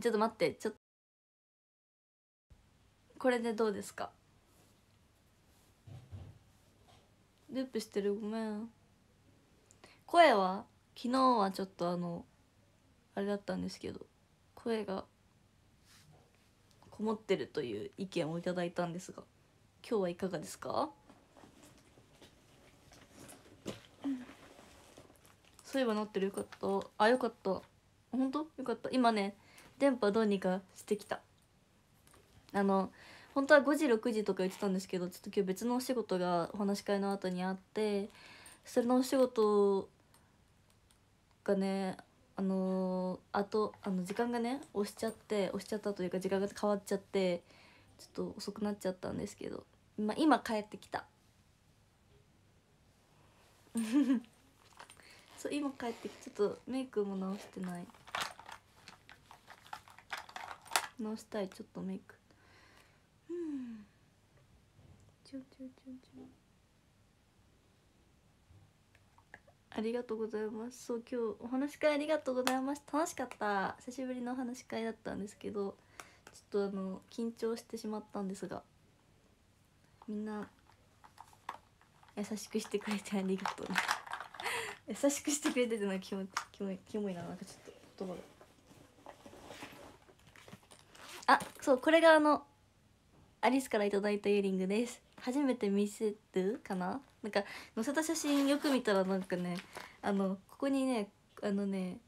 ちょっと待ってちょっとこれでどうですかループしてるごめん声は昨日はちょっとあのあれだったんですけど声がこもってるという意見をいただいたんですが今日はいかがですか、そういえばなってるよかったあよかった本当よかった今ね電波どうにかしてきたあの本当は5時6時とか言ってたんですけどちょっと今日別のお仕事がお話し会の後にあってそれのお仕事がねあのー、あとあの時間がね押しちゃって押しちゃったというか時間が変わっちゃってちょっと遅くなっちゃったんですけど、今今帰ってきた そう今帰ってきちょっとメイクも直してない直したいちょっとメイクうんちょちょちょちょありがとうございますそう今日お話し会ありがとうございました楽しかった久しぶりのお話し会だったんですけどちょっとあの緊張してしまったんですがみんな優しくしてくれてありがとう 優しくしてくれてての気持ちキモいキモいななんかちょっと言葉が。あそうこれがあのアリスから頂いたイヤリングです初めて見せるかななんか載せた写真よく見たらなんかねあのここにねあのね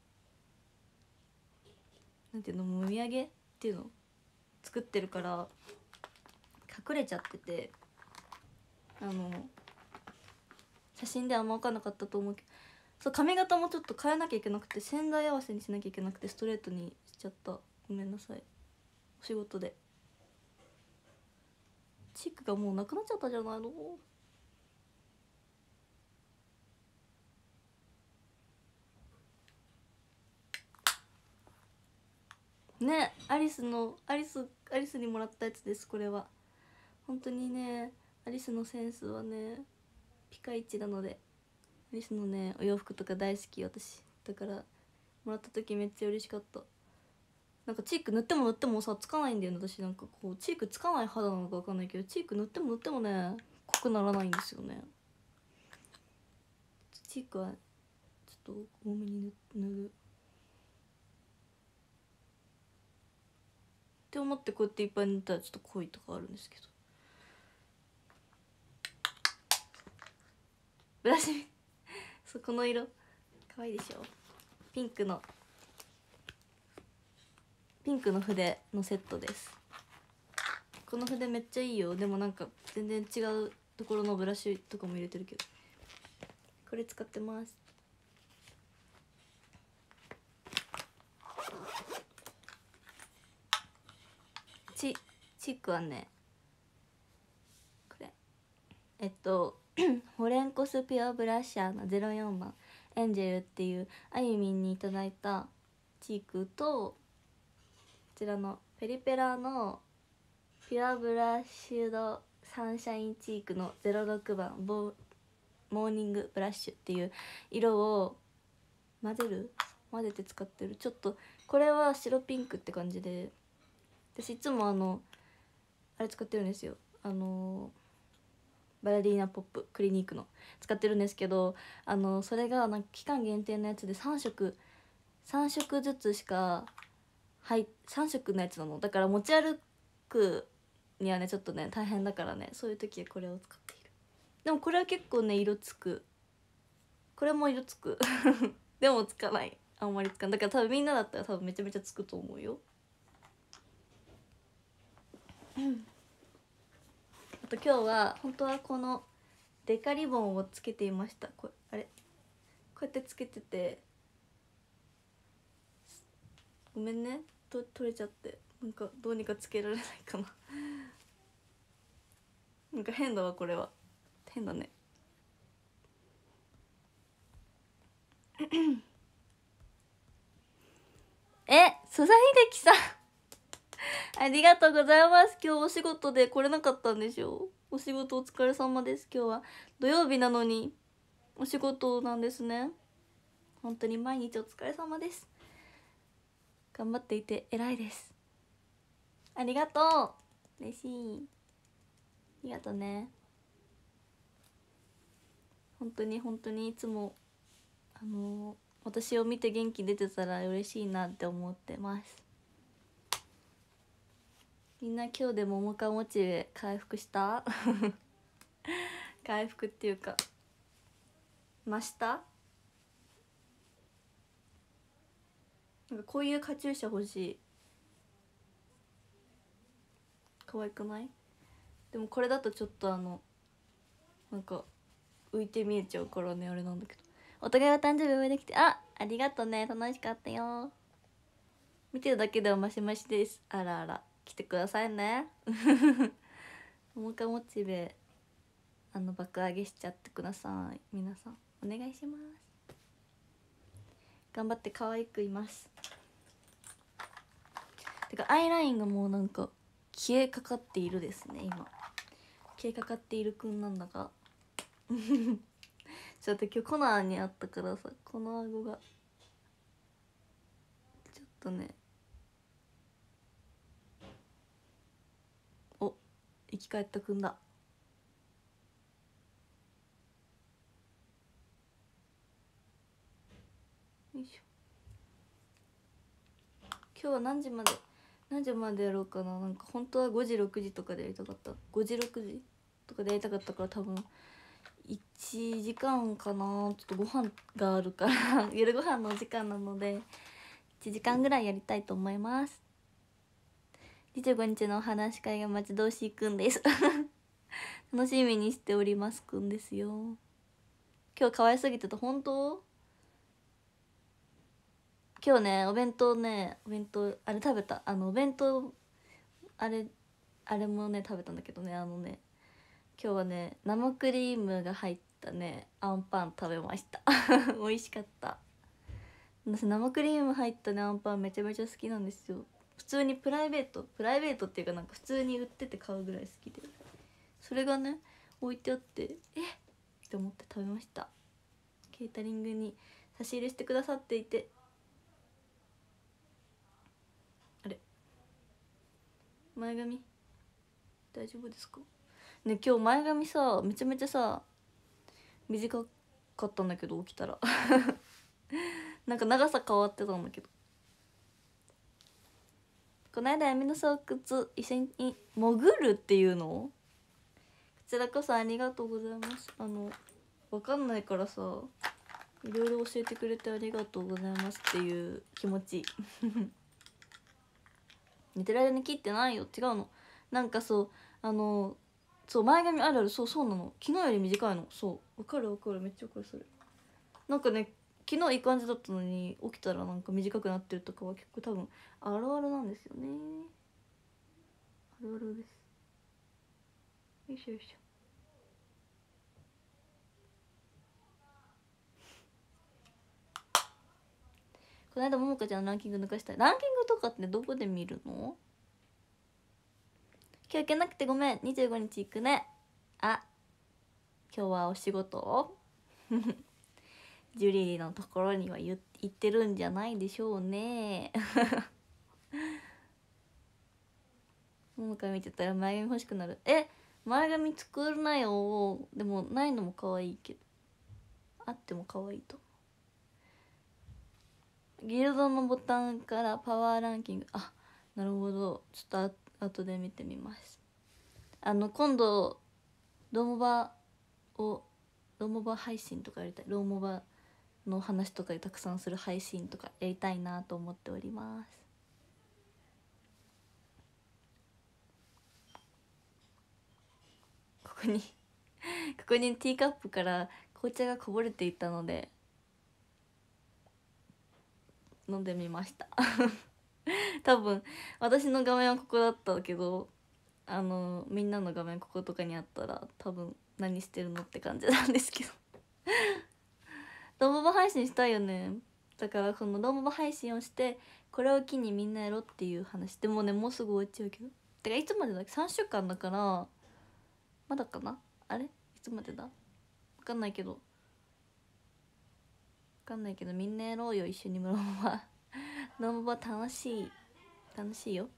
なんていうのもみあげっていうの作ってるから隠れちゃっててあの写真であんま分かんなかったと思うけどそう髪型もちょっと変えなきゃいけなくて洗剤合わせにしなきゃいけなくてストレートにしちゃったごめんなさい仕事でチックがもうなくなっちゃったじゃないのねアリスのアリスアリスにもらったやつですこれは本当にねアリスのセンスはねピカイチなのでアリスのねお洋服とか大好き私だからもらった時めっちゃ嬉しかったなんかチーク塗っても塗ってもさつかないんだよね私なんかこうチークつかない肌なのか分かんないけどチーク塗っても塗ってもね濃くならないんですよねチークはちょっと多めに塗るって思ってこうやっていっぱい塗ったらちょっと濃いとかあるんですけどブラシそうこの色可愛いでしょピンクのピンクの筆のセットですこの筆めっちゃいいよでもなんか全然違うところのブラシとかも入れてるけどこれ使ってますチチークはねこれえっと ホレンコスピュアブラッシャーの04番エンジェルっていうあゆみんにいただいたチークとちらのペリペラのピュアブラッシュドサンシャインチークの06番ボモーニングブラッシュっていう色を混ぜる混ぜて使ってるちょっとこれは白ピンクって感じで私いつもあのあれ使ってるんですよあのバデリーナポップクリニックの使ってるんですけどあのそれがなんか期間限定のやつで3色3色ずつしかはい3色のやつなのだから持ち歩くにはねちょっとね大変だからねそういう時これを使っているでもこれは結構ね色つくこれも色つく でもつかないあんまりつかないだから多分みんなだったら多分めちゃめちゃつくと思うよ あと今日は本当はこのデカリボンをつけていましたこれあれこうやってつけててごめんねと取れちゃってなんかどうにかつけられないかな なんか変だわこれは変だね え素材秀樹さんありがとうございます今日お仕事で来れなかったんでしょお仕事お疲れ様です今日は土曜日なのにお仕事なんですね本当に毎日お疲れ様です頑張っていて偉いですありがとう嬉しいありがとうね本当に本当にいつもあのー、私を見て元気出てたら嬉しいなって思ってますみんな今日で桃かもちで回復した 回復っていうか増したなんかこういうカチューシャ欲しい可愛くないでもこれだとちょっとあのなんか浮いて見えちゃうからねあれなんだけどお互いは誕生日おめできてあありがとうね楽しかったよ見てるだけではマシマシですあらあら来てくださいねもう一回モチベあの爆上げしちゃってください皆さんお願いします頑張って可愛くいますてかアイラインがもうなんか消えかかっているですね今消えかかっているくんなんだが ちょっと今日コナーにあったからさこの顎がちょっとねお生き返ったくんだよいしょ今日は何時まで何時までやろうかななんか本当は5時6時とかでやりたかった5時6時とかでやりたかったから多分1時間かなちょっとご飯があるから 夜ご飯の時間なので1時間ぐらいやりたいと思います25日のお話し会が待ち遠しいくんです 楽しみにしておりますくんですよ今日可愛すぎてた本当今日ねお弁当ねお弁当あれ食べたあのお弁当あれあれもね食べたんだけどねあのね今日はね生クリームが入ったねあんパン食べました 美味しかった私生クリーム入ったねあんパンめちゃめちゃ好きなんですよ普通にプライベートプライベートっていうかなんか普通に売ってて買うぐらい好きでそれがね置いてあってえっって思って食べましたケータリングに差し入れしてくださっていて前髪大丈夫ですかね今日前髪さめちゃめちゃさ短かったんだけど起きたら なんか長さ変わってたんだけどこの間闇の巣窟一緒に潜るっていうのこちらこそありがとうございますあのわかんないからさいろいろ教えてくれてありがとうございますっていう気持ち 寝てる間に切ってないよ違うのなんかそうあのそう前髪あるあるそうそうなの昨日より短いのそうわかるわかるめっちゃわかるそれなんかね昨日いい感じだったのに起きたらなんか短くなってるとかは結構多分あるあるなんですよねあるあるですよいしょよいしょこの間ももかちゃんランキング抜かしたランキングとかってどこで見るの今日行けなくてごめん25日行くねあ今日はお仕事 ジュリーのところには言ってるんじゃないでしょうねも一回見てたら前髪欲しくなるえ前髪作るなよでもないのも可愛いけどあっても可愛いと思うギルドのボタンからパワーランキングあなるほどちょっとあ後で見てみますあの今度ロモバをロモバ配信とかやりたいローモバの話とかでたくさんする配信とかやりたいなと思っておりますここに ここにティーカップから紅茶がこぼれていたので飲んでみました 多分私の画面はここだったけどあのみんなの画面こことかにあったら多分何してるのって感じなんですけどドンボ配信したいよねだからこのドンボバ配信をしてこれを機にみんなやろうっていう話でもねもうすぐ終わっちゃうけどてかいつまでだっけ3週間だからまだかなあれいつまでだ分かんないけどかんないけどみんなやろうよ一緒にノンバノンバ楽しい楽しいよ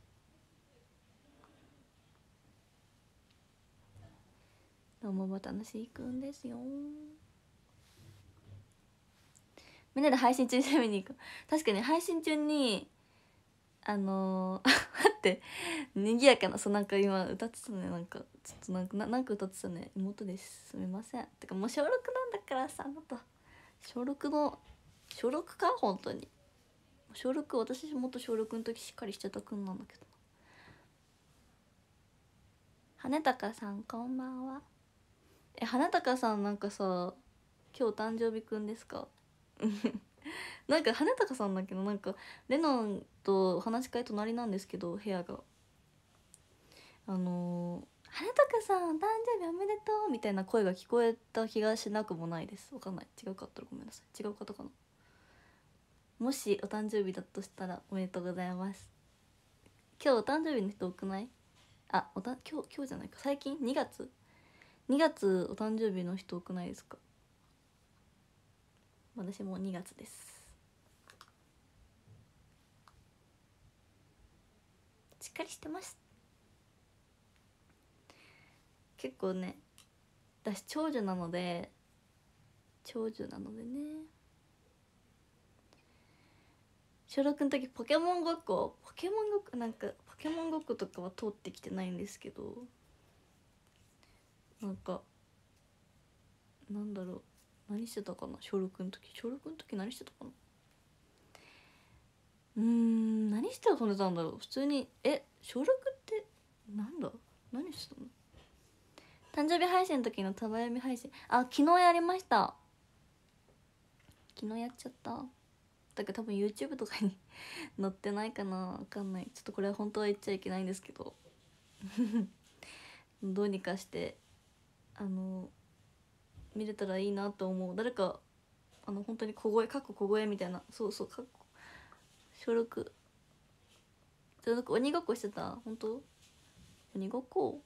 ノンバ楽しいくんですよみんなで配信中に攻めに行く確かに配信中にあのー、待って賑やかなそうなんか今歌ってたねなんかちょっとなんかなんか歌ってたね妹ですすみませんてかもう小6なんだからさあなた。小6の小6か本当に小6私もっと小6の時しっかりしてたくんなんだけどた高さんこんばんはえた高さんなんかさ今日誕生日くんですか なんかた高さんだけどなんかレノンと話し会隣なんですけど部屋があの原かさん誕生日おめでとう」みたいな声が聞こえた気がしなくもないですわかんない違うかったらごめんなさい違う方かなもしお誕生日だとしたらおめでとうございます今日お誕生日の人多くないあおた今日今日じゃないか最近2月2月お誕生日の人多くないですか私も2月ですしっかりしてました結構ね私長女なので長女なのでね小6の時ポケモンごっこポケモンごっこなんかポケモンごっことかは通ってきてないんですけどなんかなんだろう何してたかな小6の時小6の時何してたかなうん何して遊んでたんだろう普通にえ小6ってなんだ何してたの誕生日配信の時のたばやみ配信あ昨日やりました昨日やっちゃっただから多分 YouTube とかに 載ってないかな分かんないちょっとこれは本当は言っちゃいけないんですけど どうにかしてあの見れたらいいなと思う誰かあの本当に小声かっこ小声みたいなそうそうかっこ小6小ゃ鬼ごっこしてた本当鬼ごっこ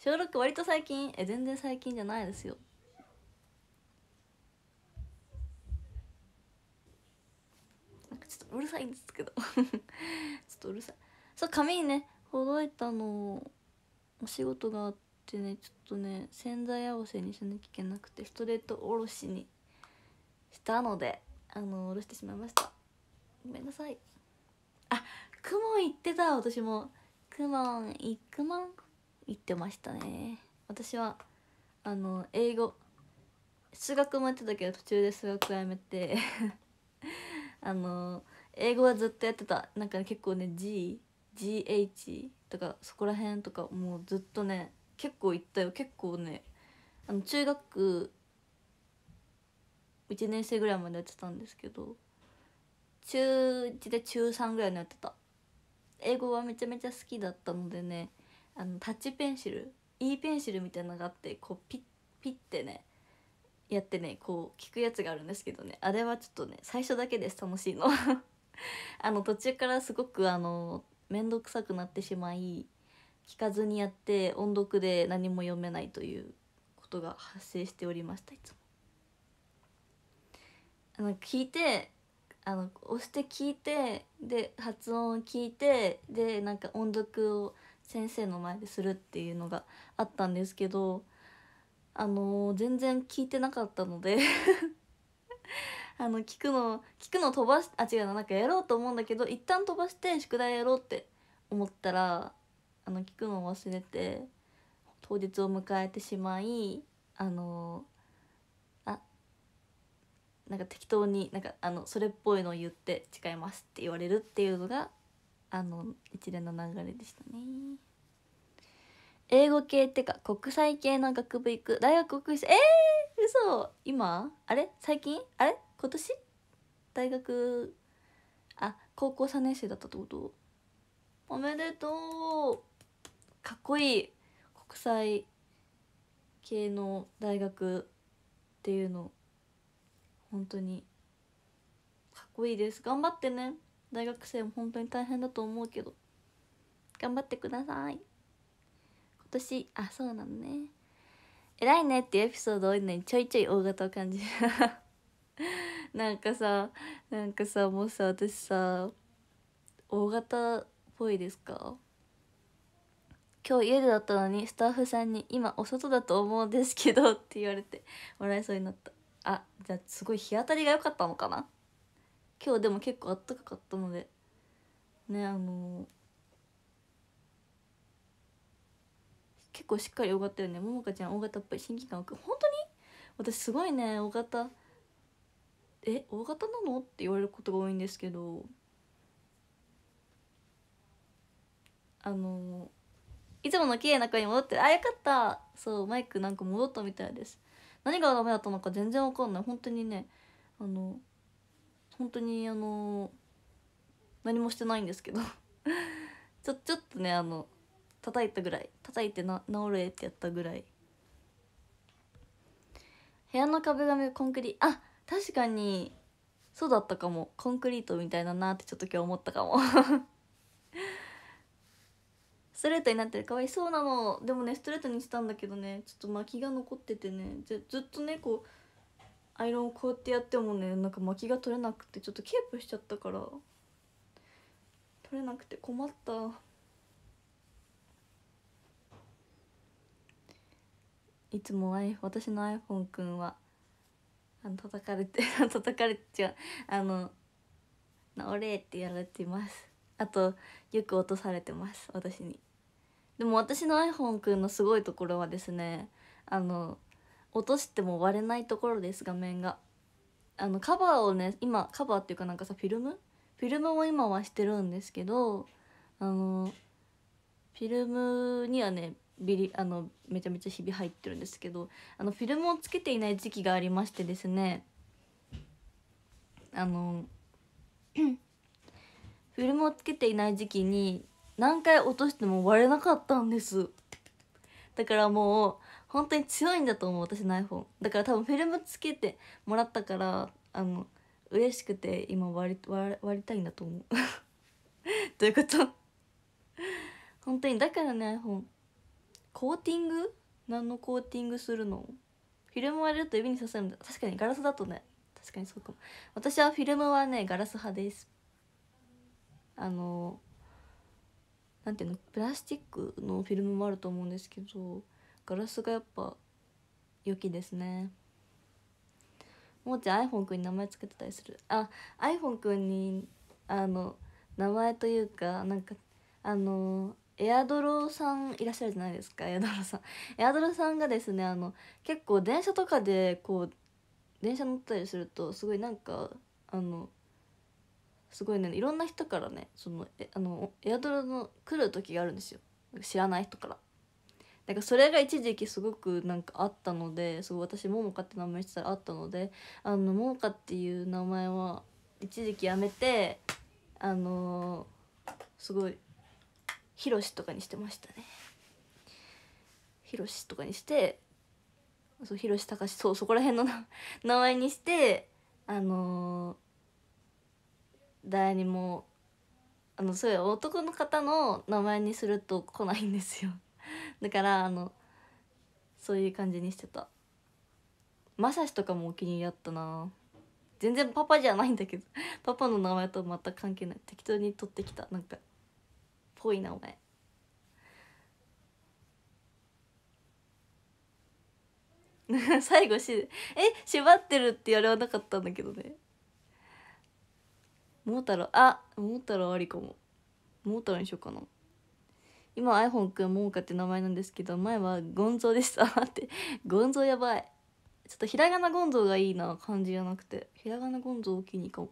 小録割と最近え全然最近じゃないですよなんかちょっとうるさいんですけど ちょっとうるさいそう髪にねほどいたのお仕事があってねちょっとね洗剤合わせにしなきゃいけなくてストレートおろしにしたのであのおろしてしまいましたごめんなさいあくもん行ってた私もクモン行くもん言ってましたね私はあの英語数学もやってたけど途中で数学やめて あの英語はずっとやってたなんか、結構ね GGH とかそこら辺とかもうずっとね結構行ったよ結構ねあの中学1年生ぐらいまでやってたんですけど中1で中3ぐらいのやってた英語はめちゃめちゃ好きだったのでねあのタッチペンシル E ペンシルみたいなのがあってこうピッピッてねやってねこう聞くやつがあるんですけどねあれはちょっとね最初だけです楽しいの あの途中からすごくあの面倒くさくなってしまい聞かずにやって音読で何も読めないということが発生しておりましたいつも。あの聞いてあの押して聞いてで発音を聞いてでなんか音読を先生の前でするっていうのがあったんですけどあのー、全然聞いてなかったので あの聞くの聞くの飛ばしあ違うななんかやろうと思うんだけど一旦飛ばして宿題やろうって思ったらあの聞くのを忘れて当日を迎えてしまいあのー、あなんか適当になんかあのそれっぽいのを言って誓いますって言われるっていうのがあの一連の流れでしたね英語系ってか国際系の学部行く大学国士えー、嘘今あれ最近あれ今年大学あ高校3年生だったってことおめでとうかっこいい国際系の大学っていうの本当にかっこいいです頑張ってね大学生も本当に大変だと思うけど頑張ってください今年あそうなのね偉いねっていうエピソード多いのにちょいちょい大型を感じる なんかさなんかさもうさ私さ大型っぽいですか今日家でだったのにスタッフさんに「今お外だと思うんですけど」って言われて笑いそうになったあじゃあすごい日当たりが良かったのかな今日でも結構あったかかったのでねあのー、結構しっかり大型よねももかちゃん大型っぽい新規感本当に私すごいね大型え大型なのって言われることが多いんですけどあのー、いつもの綺麗な声に戻ってあよかったそうマイクなんか戻ったみたいです何がダメだったのか全然わかんない本当にねあの本当にあの何もしてないんですけど ちょちょっとねあの叩いたぐらい叩いてな治れってやったぐらい部屋の壁紙コンクリあ確かにそうだったかもコンクリートみたいだなってちょっと今日思ったかも ストレートになってるかわいそうなのでもねストレートにしたんだけどねちょっと巻きが残っててねずずっとねこうアイロンをこうやってやってもねなんか巻きが取れなくてちょっとケープしちゃったから取れなくて困ったいつも私の iPhone くんはあの叩かれて 叩かれちゃうあの「お礼」ってやられていますあとよく落とされてます私にでも私の iPhone くんのすごいところはですねあの落としても割れないところです画面があのカバーをね今カバーっていうかなんかさフィルムフィルムも今はしてるんですけどあのフィルムにはねビリあのめちゃめちゃひび入ってるんですけどあのフィルムをつけていない時期がありましてですねあの フィルムをつけていない時期に何回落としても割れなかったんですだからも本当に強いんだと思う私の iPhone だから多分フィルムつけてもらったからあの嬉しくて今割り割割りたいんだと思う どういうこと本当にだからね iPhone コーティング何のコーティングするのフィルム割れると指に刺さるんだ確かにガラスだとね確かにそうかも私はフィルムはねガラス派ですあのなんていうのプラスチックのフィルムもあると思うんですけどガラスがやっぱ良きですねもうちゃん iPhone くんに名前つけてたりするあ iPhone くんにあの名前というかなんかあのエアドロさんいらっしゃるじゃないですかエアドロさんエアドロさんがですねあの結構電車とかでこう電車乗ったりするとすごいなんかあのすごいねいろんな人からねそのえあのエアドロの来る時があるんですよ知らない人からなんかそれが一時期すごくなんかあったのですごい私ももかって名前してたらあったのであのももかっていう名前は一時期やめてあのー、すごいひろしとかにしてましたねひろしとかにしてそうひろしたかしそうそこら辺の名前にしてあのー、誰にもあのそういう男の方の名前にすると来ないんですよ だからあのそういう感じにしてたまさしとかもお気に入りだったな全然パパじゃないんだけど パパの名前と全く関係ない適当に取ってきたなんかぽい名前 最後しえ縛ってるって言われはなかったんだけどね桃太郎あ桃太郎ありかも桃太郎にしようかな今は iPhone くんかって名前なんですけど前はゴンゾーでしたって ゴンゾーやばいちょっとひらがなゴンゾーがいいな感じじゃなくてひらがなゴンゾーを気にかも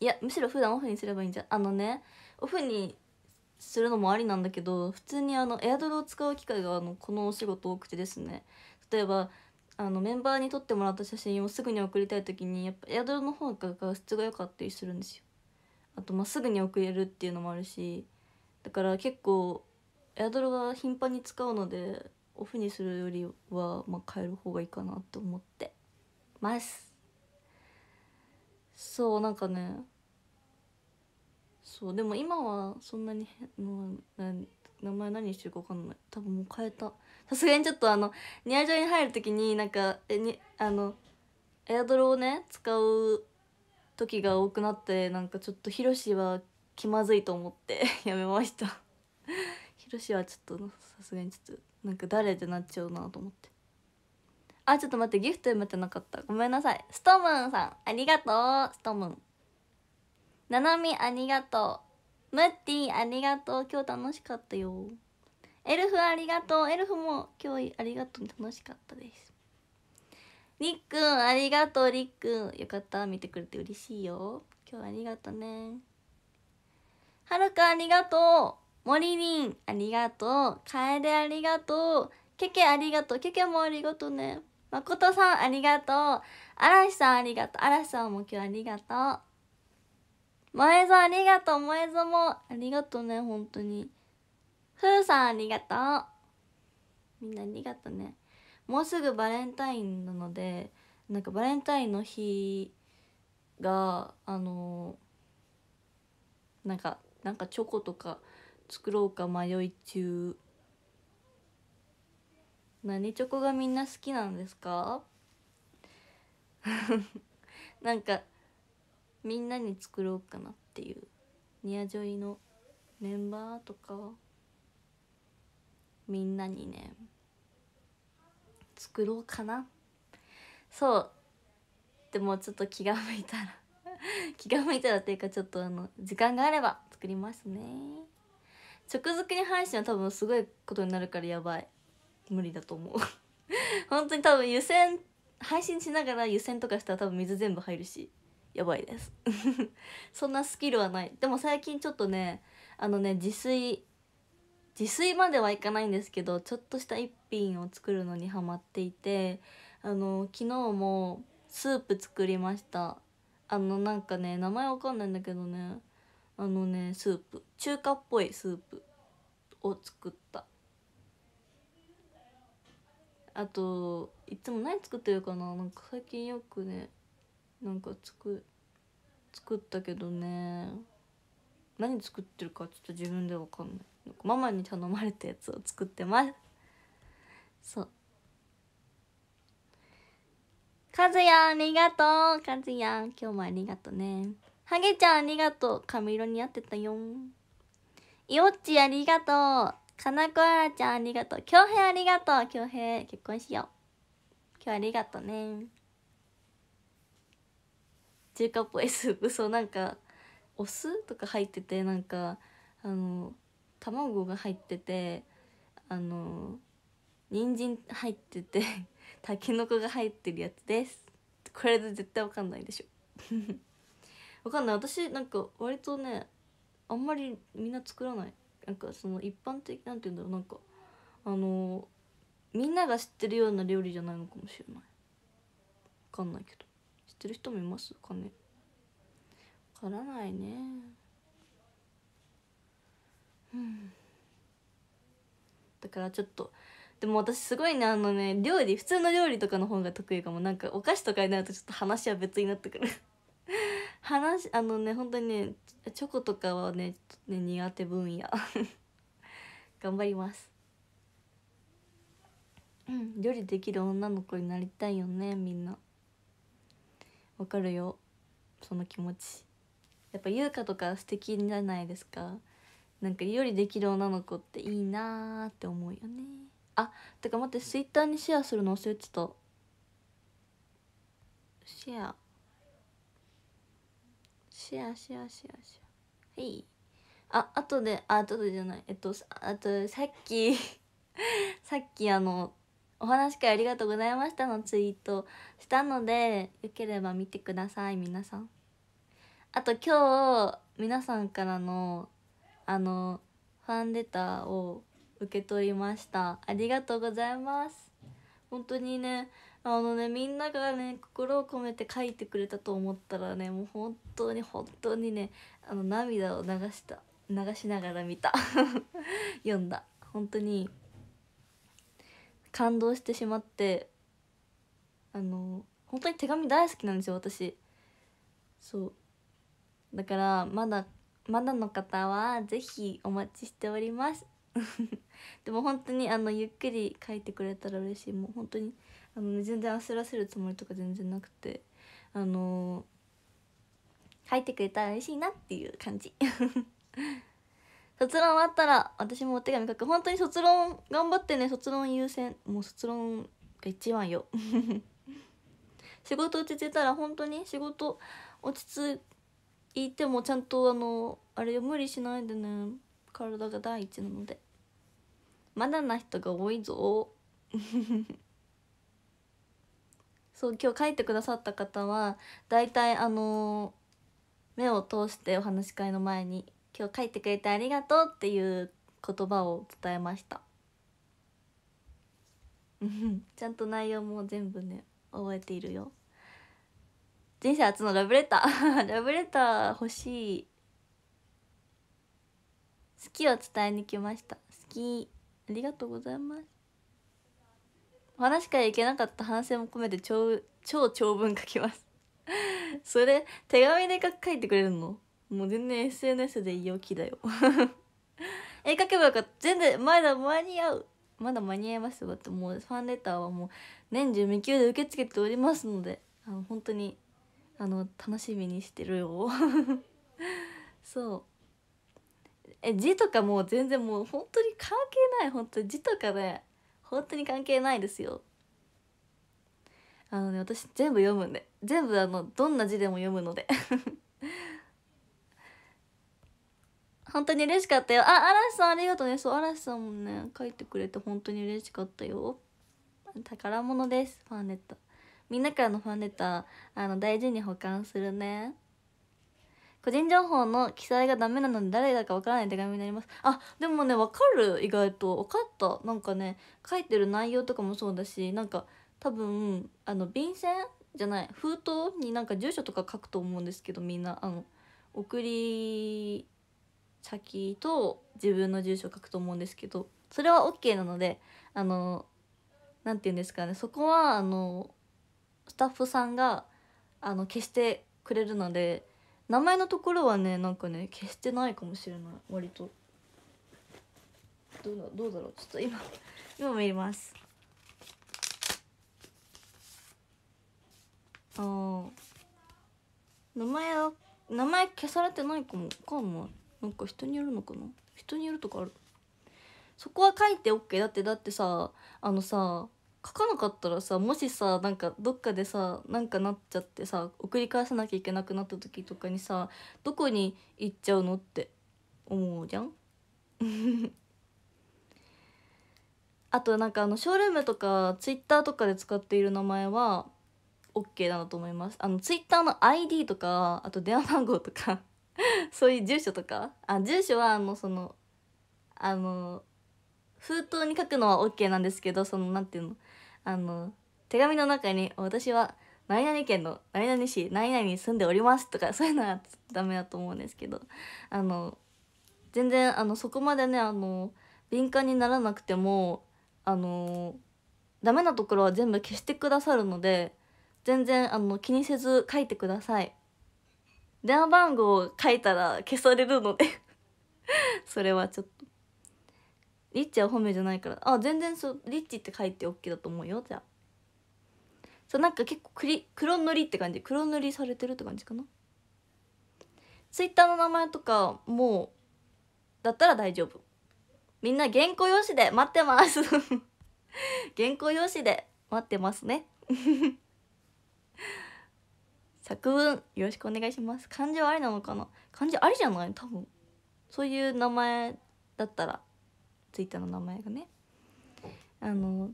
いやむしろ普段オフにすればいいんじゃあのねオフにするのもありなんだけど普通にあのエアドルを使う機会があのこのお仕事多くてですね例えばあのメンバーに撮ってもらった写真をすぐに送りたい時にやっぱエアドルの方が画質が良かったりするんですよあとまっすぐに送れるっていうのもあるしだから結構エアドロは頻繁に使うのでオフにするよりは、まあ、変える方がいいかなと思ってますそうなんかねそうでも今はそんなに名前何してるか分かんない多分もう変えたさすがにちょっとあのニアジョに入る時になんかえにあのエアドロをね使う時が多くなってなんかちょっとヒロシは気まずいと思って やめましたヒロシはちょっとさすがにちょっとなんか誰ってなっちゃうなと思ってあちょっと待ってギフト読めてなかったごめんなさいストムンさんありがとうストムンななみありがとうムッティありがとう今日楽しかったよエルフありがとうエルフも今日ありがとう楽しかったですりっくんありがとうりっくんよかった見てくれて嬉しいよ今日はありがとねはるかありがとうもりりんありがとうかえでありがとうけけありがとうけけもありがとうねまことさんありがとう嵐さんありがとう嵐さんも今日ありがとうもえぞありがとうもえぞもありがとうね本当にふうさんありがとうみんなありがとうねもうすぐバレンタインなのでなんかバレンタインの日があのー、なんかなんかチョコとか作ろうか迷い中何チョコがみんな好きなんですか なんかみんなに作ろうかなっていうニアジョイのメンバーとかみんなにね作ろうかなそうでもちょっと気が向いたら 気が向いたらっていうかちょっとあの時間があれば作りますね直属に配信は多分すごいことになるからやばい無理だと思う 本当に多分湯煎配信しながら湯煎とかしたら多分水全部入るしやばいです そんなスキルはないでも最近ちょっとねあのね自炊自炊まではいかないんですけどちょっとした一品を作るのにハマっていてあの昨日もスープ作りましたあのなんかね名前わかんないんだけどねあのねスープ中華っぽいスープを作ったあといつも何作ってるかななんか最近よくねなんか作作ったけどね何作ってるかちょっと自分でわかんないママに頼まれたやつを作ってますそうかずやんありがとうかずやん今日もありがとうねハゲちゃんありがとう髪色似合ってたよいおっちありがとうかなこあらちゃんありがとうきょうへいありがとうきょうへい結婚しよう今日ありがとうね中華っぽいスープそうなんかお酢とか入っててなんかあの卵が入っててあの人参入っててたけのこが入ってるやつですこれで絶対わかんないでしょ わかんない私なんか割とねあんまりみんな作らないなんかその一般的なんて言うんだろうなんかあのみんなが知ってるような料理じゃないのかもしれないわかんないけど知ってる人もいますかねわからないねうんだからちょっとでも私すごいねあのね料理普通の料理とかの方が得意かもなんかお菓子とかになるとちょっと話は別になってくる 話あのね本当にねチョコとかはねね苦手分野 頑張りますうん料理できる女の子になりたいよねみんなわかるよその気持ちやっぱ優香とか素敵じゃないですかなんか料理できる女の子っていいなーって思うよねあてか待ってツイッターにシェアするの忘れてたシェアシェアシェアシェアシェアはいああとであとでじゃないえっとあとさっき さっきあのお話会ありがとうございましたのツイートしたのでよければ見てください皆さんあと今日皆さんからのあのファンレターを受け取りましたありがとうございます本当にねあのねみんながね心を込めて書いてくれたと思ったらねもう本当に本当にねあの涙を流した流しながら見た 読んだ本当に感動してしまってあの本当に手紙大好きなんですよ私そうだからまだまだの方は是非お待ちしております でも本当にあのゆっくり書いてくれたら嬉しいもう本当にあの全然焦らせるつもりとか全然なくてあのー、書いてくれたら嬉しいなっていう感じ 卒論終わったら私もお手紙書く本当に卒論頑張ってね卒論優先もう卒論が一番よ 仕事落ち着いたら本当に仕事落ち着言ってもちゃんとあのあれ無理しないでね体が第一なのでまだな人が多いぞ そう今日書いてくださった方は大体あの目を通してお話し会の前に「今日書いてくれてありがとう」っていう言葉を伝えました ちゃんと内容も全部ね覚えているよ人生初のラブレター ラブレター欲しい好きを伝えに来ました好きありがとうございますお話からいけなかった反省も込めて超超長文書きます それ手紙で書いてくれるのもう全然 SNS で陽気だよ 絵描けばよかった全然まだ間に合うまだ間に合いますよってもうファンレターはもう年中未休で受け付けておりますのであの本当にあの楽しみにしてるよ そうえ字とかもう全然もう本当に関係ない本当字とかね本当に関係ないですよあのね私全部読むんで全部あのどんな字でも読むので 本当に嬉しかったよあ嵐さんありがとうねそう嵐さんもね書いてくれて本当に嬉しかったよ宝物ですファンネットみんなからのファンレターあの大事に保管するね個人情報の記載がダメなので誰だかわからない手紙になりますあでもねわかる意外と分かったなんかね書いてる内容とかもそうだしなんか多分あの便箋じゃない封筒になんか住所とか書くと思うんですけどみんなあの送り先と自分の住所書くと思うんですけどそれは OK なのであの何て言うんですかねそこはあのスタッフさんがあの消してくれるので名前のところはねなんかね消してないかもしれない割とどうだどうだろうちょっと今 今見ますあ名前は名前消されてないかもかもなんか人によるのかな人によるとかあるそこは書いて OK だってだってさあのさ書かなかったらさもしさなんかどっかでさなんかなっちゃってさ送り返さなきゃいけなくなった時とかにさどこに行っちゃうのって思うじゃん あとなんかあのショールームとかツイッターとかで使っている名前は OK なんと思いますあのツイッターの ID とかあと電話番号とか そういう住所とかあ住所はあのそのあの封筒に書くのは OK なんですけどその何ていうのあの手紙の中に「私は何々県の何々市何々に住んでおります」とかそういうのはダメだと思うんですけどあの全然あのそこまでねあの敏感にならなくてもあのダメなところは全部消してくださるので全然あの気にせず書いてください電話番号を書いたら消されるので それはちょっと。リッチは褒めじゃないからあ全然そうリッチって書いて OK だと思うよじゃあそうなんか結構くり黒塗りって感じ黒塗りされてるって感じかなツイッターの名前とかもうだったら大丈夫みんな原稿用紙で待ってます 原稿用紙で待ってますね 作文よろしくお願いします漢字はありなのかな漢字ありじゃない多分そういう名前だったらツイッターの名前がねあの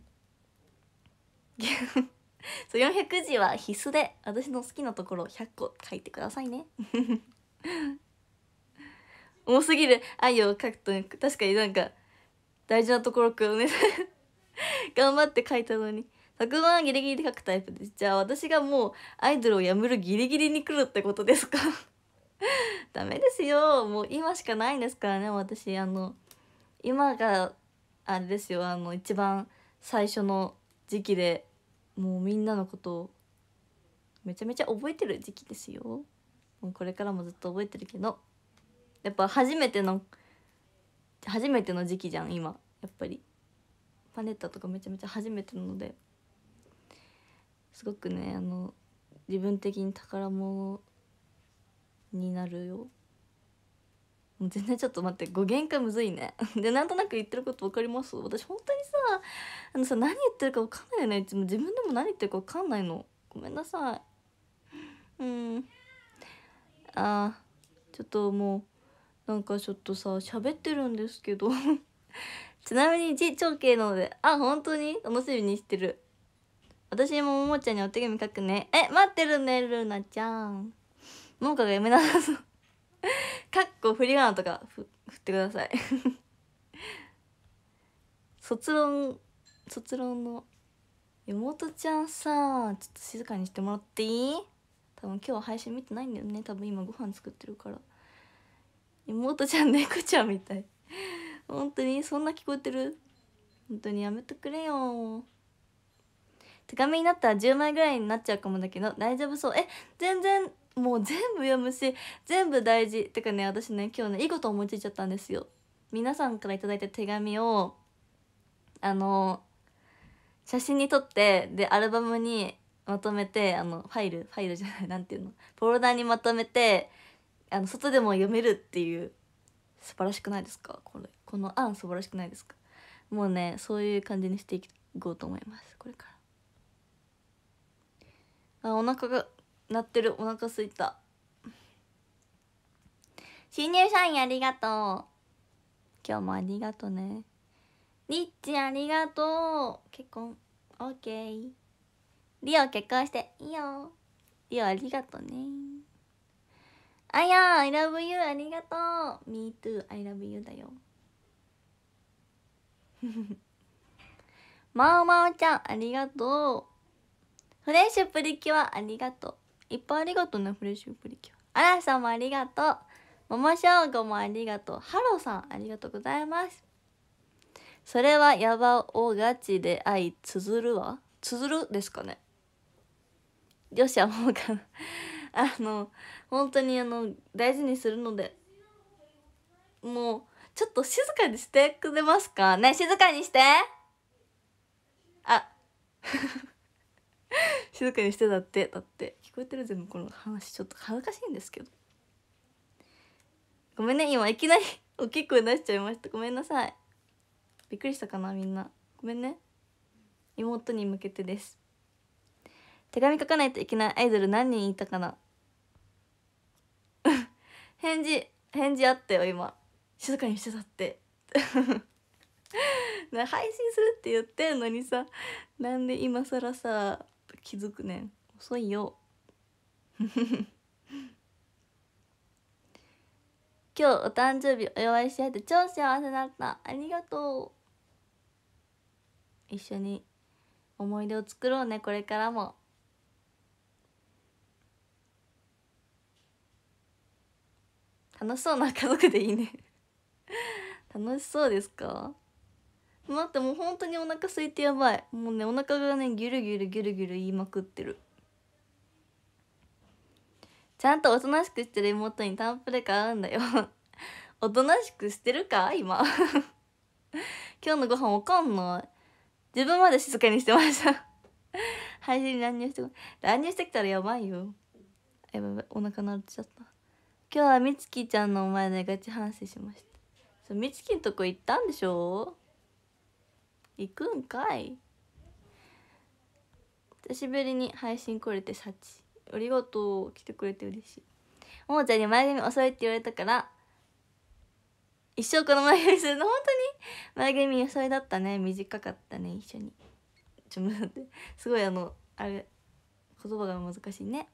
そう400字は必須で私の好きなところ100個書いてくださいね重 すぎる愛を書くと確かになんか大事なところくよね 頑張って書いたのに作文はギリギリで書くタイプですじゃあ私がもうアイドルをやめるギリギリに来るってことですかダメですよもう今しかないんですからね私あの今があれですよあの一番最初の時期でもうみんなのことをめちゃめちゃ覚えてる時期ですよもうこれからもずっと覚えてるけどやっぱ初めての初めての時期じゃん今やっぱりパネッタとかめちゃめちゃ初めてなのですごくねあの自分的に宝物になるよもう全然ちょっと待って語源化むずいね でなんとなく言ってること分かります私本当にさあのさ何言ってるか分かんないよねいつも自分でも何言ってるか分かんないのごめんなさいうんあーちょっともうなんかちょっとさ喋ってるんですけど ちなみに字長兄なのであ本当に楽しみにしてる私もももちゃんにお手紙書くねえ待ってるねルーナちゃんももかがやめなさそうかっこ振 り仮名とか振ってください 卒論卒論の妹ちゃんさちょっと静かにしてもらっていい多分今日配信見てないんだよね多分今ご飯作ってるから妹ちゃん猫ちゃんみたい本当にそんな聞こえてる本当にやめてくれよ手紙になったら10枚ぐらいになっちゃうかもだけど大丈夫そうえ全然もう全部読むし全部大事てかね私ね今日ねいいこと思いついちゃったんですよ皆さんから頂いた手紙をあの写真に撮ってでアルバムにまとめてあのファイルファイルじゃない何ていうのフォルダにまとめてあの外でも読めるっていう素晴らしくないですかこれこの案素晴らしくないですかもうねそういう感じにしていこうと思いますこれからあお腹がなってるお腹すいた新入社員ありがとう今日もありがとねリッチありがとう結婚オッケーリオ結婚していいよリオありがとねあや I love you ありがとう Me too I love you だよ まおまおちゃんありがとうフレッシュプリキュアありがとういっぱいありがとうねフレッシュプリキュアあらさんもありがとうももしょうごもありがとうハローさんありがとうございますそれはヤバオガチで愛つづるはつづるですかねよしはもうかなあの本当にあの大事にするのでもうちょっと静かにしてくれますかね静かにしてあ 静かにしてだってだって聞こえてる全部この話ちょっと恥ずかしいんですけどごめんね今いきなり大きい声出しちゃいましたごめんなさいびっくりしたかなみんなごめんね妹に向けてです手紙書かないといけないアイドル何人いたかな 返事返事あったよ今静かにしてたって 配信するって言ってんのにさなんで今更さ気づくねん遅いよ 今日お誕生日お祝いし合えて超幸せだったありがとう一緒に思い出を作ろうねこれからも楽しそうな家族でいいね 楽しそうですか待ってもう本当にお腹空いてやばいもうねお腹がねギュルギュルギュルギュル言いまくってるちゃんとおとなしくしてる妹にタンプレ買うんだよ おとなしくしてるか今 今日のご飯わかんない自分まで静かにしてました 配信に乱入して乱入してきたらやばいよやばいやばいお腹鳴っちゃった今日はみつきちゃんの前でガチ反省しましたそうみつきんとこ行ったんでしょ行くんかい久しぶりに配信来れて幸ありがとう来てくれて嬉しいももちゃんに前髪遅いって言われたから一生この前髪するの本当に前髪遅いだったね短かったね一緒にちょっと待ってすごいあのあれ言葉が難しいね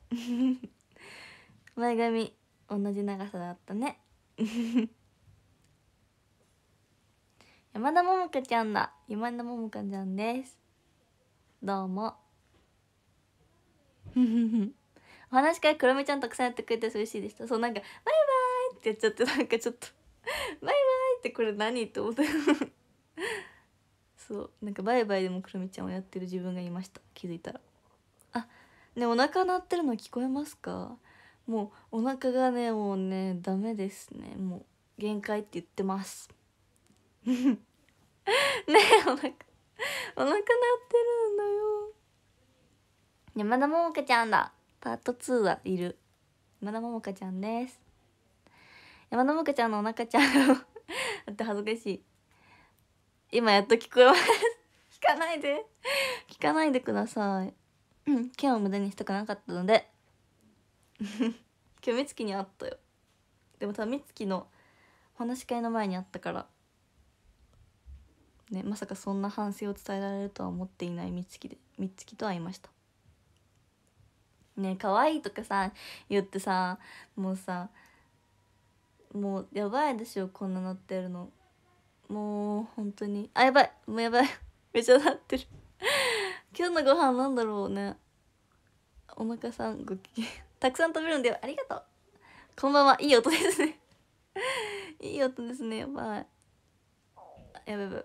前髪同じ長さだったね山田桃香ちゃんだ山田桃香ちゃんですどうもふふお話し会くるミちゃんたくさんやってくれて嬉しいでしたそうなんか「バイバイ!」ってやっちゃってなんかちょっと「バイバイ!」ってこれ何って思ったそうなんか「バイバイ!」でもくロミちゃんをやってる自分がいました気づいたらあねお腹鳴ってるの聞こえますかもうお腹がねもうねダメですねもう限界って言ってます ねお腹お腹鳴ってるんだよ山田桃香ちゃんだパート2はいる山田桃香ちゃんです山田桃香ちゃんのおなかちゃんだ って恥ずかしい今やっと聞こえます聞かないで聞かないでください剣を無駄にしたくなかったので 今日美月に会ったよでも多分美月の話し会の前に会ったからねまさかそんな反省を伝えられるとは思っていない美月で美月と会いましたね可愛いとかさ言ってさもうさもうやばいでしょこんななってるのもう本当にあやばいもうやばい めちゃなってる今日のご飯なんだろうねお腹さんごきげんたくさん食べるんだよありがとうこんばんはいい音ですね いい音ですねやばいやばいやばい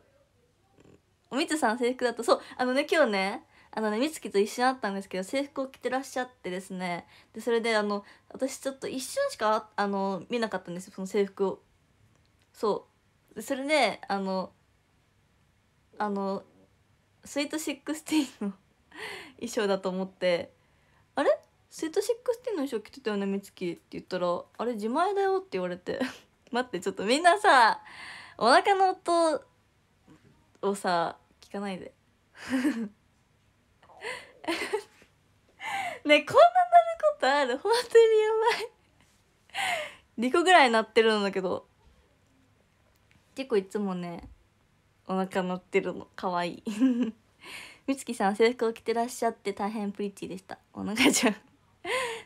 おみつさん制服だとそうあのね今日ねあのね美月と一緒に会ったんですけど制服を着てらっしゃってですねでそれであの私ちょっと一瞬しかあの見なかったんですよその制服をそうそれであのあのスイート16の 衣装だと思って「あれスイート16の衣装着てたよね美月」って言ったら「あれ自前だよ」って言われて 待ってちょっとみんなさお腹の音をさ聞かないで ねこんななることある本当にやばいリコぐらい鳴ってるんだけど結構いつもねお腹鳴ってるのかわいい美月さん制服を着てらっしゃって大変プリティでしたお腹じゃん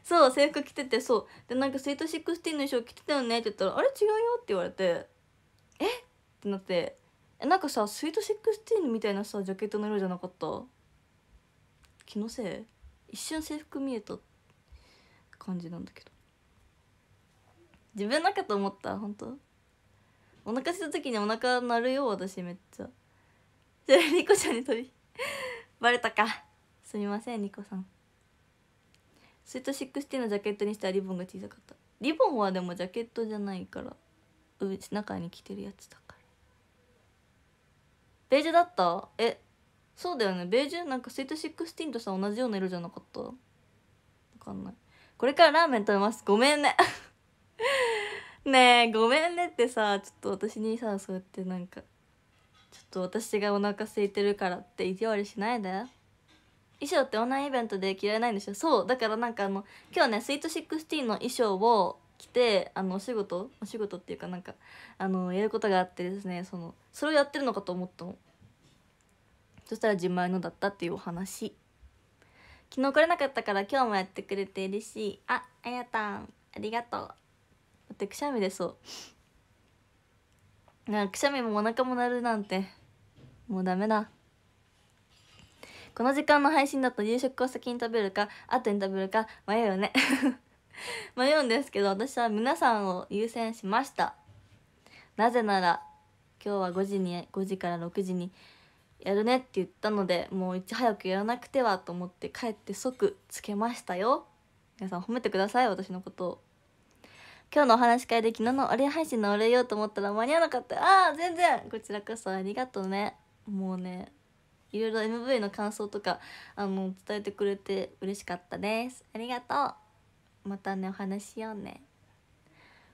そう制服着ててそうでなんか「スイートシックスティーンの衣装着てたよね」って言ったら「あれ違うよ」って言われて「えっ?」ってなって「えなんかさスイートシックスティーンみたいなさジャケットの色じゃなかった気のせい一瞬制服見えた感じなんだけど自分のかと思った本当お腹すいた時にお腹鳴るよ私めっちゃじゃニコちゃんに飛びバレたかすみませんニコさんスイート16のジャケットにしたリボンが小さかったリボンはでもジャケットじゃないからうち中に着てるやつだからベージュだったえそうだよねベージュなんかスイート16とさ同じような色じゃなかったわかんないこれからラーメン食べますごめんね ねえごめんねってさちょっと私にさそうやってなんかちょっと私がお腹空いてるからって意地悪しないで衣装ってオンラインイベントで着られないんでしょそうだからなんかあの今日ねスイート16の衣装を来てあのお仕事お仕事っていうかなんかあのやることがあってですねそのそれをやってるのかと思ったのそしたら自前のだったっていうお話昨日来れなかったから今日もやってくれて嬉しいああやたんありがとう待ってくしゃみ出そうなんかくしゃみもお腹も鳴るなんてもうダメだこの時間の配信だと夕食を先に食べるか後に食べるか迷うよね 迷うんですけど私は皆さんを優先しましたなぜなら今日は5時に5時から6時にやるねって言ったのでもういち早くやらなくてはと思って帰って即つけましたよ皆さん褒めてください私のことを今日のお話会で昨日のお礼配信のお礼言おうと思ったら間に合わなかったああ全然こちらこそありがとうねもうねいろいろ MV の感想とかあの伝えてくれて嬉しかったですありがとうまたねお話しようね